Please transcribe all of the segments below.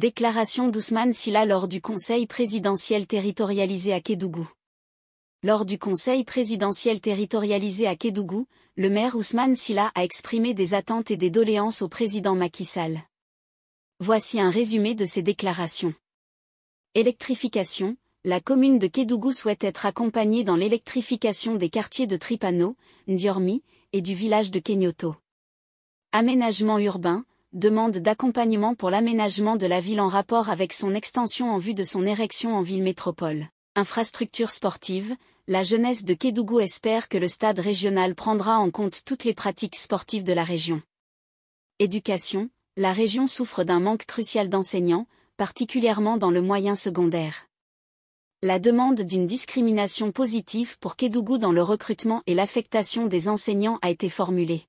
Déclaration d'Ousmane Silla lors du Conseil présidentiel territorialisé à Kédougou. Lors du Conseil présidentiel territorialisé à Kédougou, le maire Ousmane Silla a exprimé des attentes et des doléances au président Macky Sall. Voici un résumé de ses déclarations. Électrification, la commune de Kédougou souhaite être accompagnée dans l'électrification des quartiers de Tripano, Ndiormi, et du village de Kenyoto. Aménagement urbain, demande d'accompagnement pour l'aménagement de la ville en rapport avec son extension en vue de son érection en ville métropole. Infrastructure sportive, la jeunesse de Kédougou espère que le stade régional prendra en compte toutes les pratiques sportives de la région. Éducation, la région souffre d'un manque crucial d'enseignants, particulièrement dans le moyen secondaire. La demande d'une discrimination positive pour Kédougou dans le recrutement et l'affectation des enseignants a été formulée.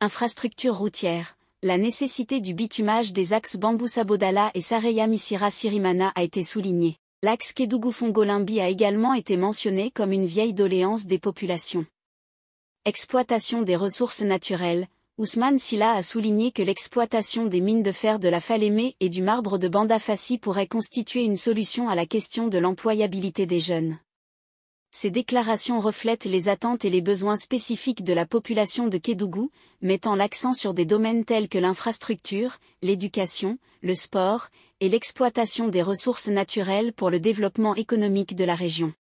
Infrastructure routière, la nécessité du bitumage des axes Bambou-Sabodala et sareya Misira sirimana a été soulignée. L'axe kédougou a également été mentionné comme une vieille doléance des populations. Exploitation des ressources naturelles, Ousmane Silla a souligné que l'exploitation des mines de fer de la Falémé et du marbre de Bandafassi pourrait constituer une solution à la question de l'employabilité des jeunes. Ces déclarations reflètent les attentes et les besoins spécifiques de la population de Kédougou, mettant l'accent sur des domaines tels que l'infrastructure, l'éducation, le sport et l'exploitation des ressources naturelles pour le développement économique de la région.